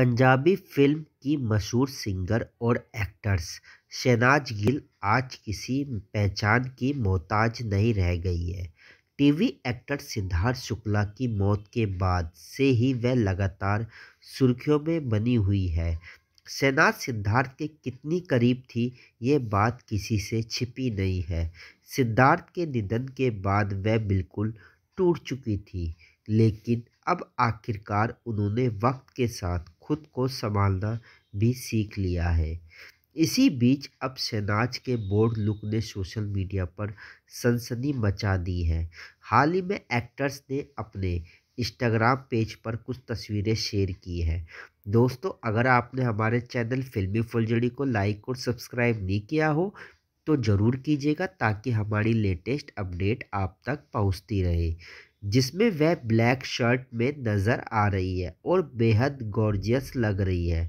Punjabi film की मशहूर singer और एक्टर्स शहनाज गिल आज किसी पहचान की मोहताज नहीं रह गई है टीवी एक्टर सिद्धार्थ शुक्ला की मौत के बाद से ही वह लगातार सुर्खियों में बनी हुई है शहनाज सिद्धार्थ के कितनी करीब थी ये बात किसी से छिपी नहीं है सिद्धार्थ के निधन के बाद वह बिल्कुल टूट चुकी थी लेकिन अब आखिरकार उन्होंने वक्त के साथ खुद को संभालना भी सीख लिया है इसी बीच अब शहनाज के बोर्ड लुक ने सोशल मीडिया पर सनसनी मचा दी है हाल ही में एक्टर्स ने अपने इंस्टाग्राम पेज पर कुछ तस्वीरें शेयर की हैं दोस्तों अगर आपने हमारे चैनल फिल्मी फुलझड़ी को लाइक और सब्सक्राइब नहीं किया हो तो ज़रूर कीजिएगा ताकि हमारी लेटेस्ट अपडेट आप तक पहुंचती रहे जिसमें वह ब्लैक शर्ट में नजर आ रही है और बेहद गॉर्जियस लग रही है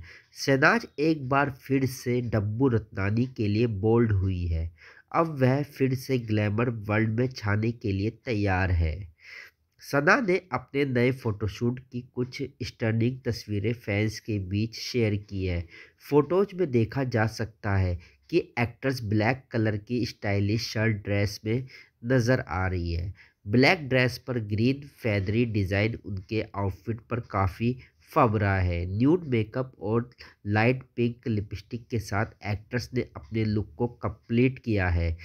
शहनाज एक बार फिर से डब्बू रत्नानी के लिए बोल्ड हुई है अब वह फिर से ग्लैमर वर्ल्ड में छाने के लिए तैयार है सना ने अपने नए फ़ोटोशूट की कुछ स्टर्निंग तस्वीरें फैंस के बीच शेयर की है फ़ोटोज में देखा जा सकता है कि एक्ट्रेस ब्लैक कलर की स्टाइलिश शर्ट ड्रेस में नज़र आ रही है ब्लैक ड्रेस पर ग्रीन फैदरी डिज़ाइन उनके आउटफिट पर काफ़ी फब रहा है न्यूड मेकअप और लाइट पिंक लिपस्टिक के साथ एक्ट्रेस ने अपने लुक को कंप्लीट किया है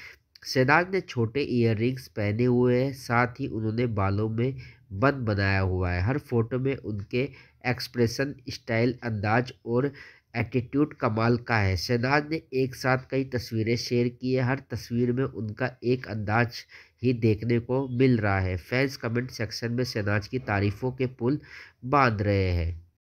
सेनाज ने छोटे ईयर पहने हुए हैं साथ ही उन्होंने बालों में बंद बनाया हुआ है हर फोटो में उनके एक्सप्रेशन स्टाइल अंदाज और एटीट्यूड कमाल का है शहनाज ने एक साथ कई तस्वीरें शेयर की है हर तस्वीर में उनका एक अंदाज ही देखने को मिल रहा है फैंस कमेंट सेक्शन में शहनाज की तारीफ़ों के पुल बांध रहे हैं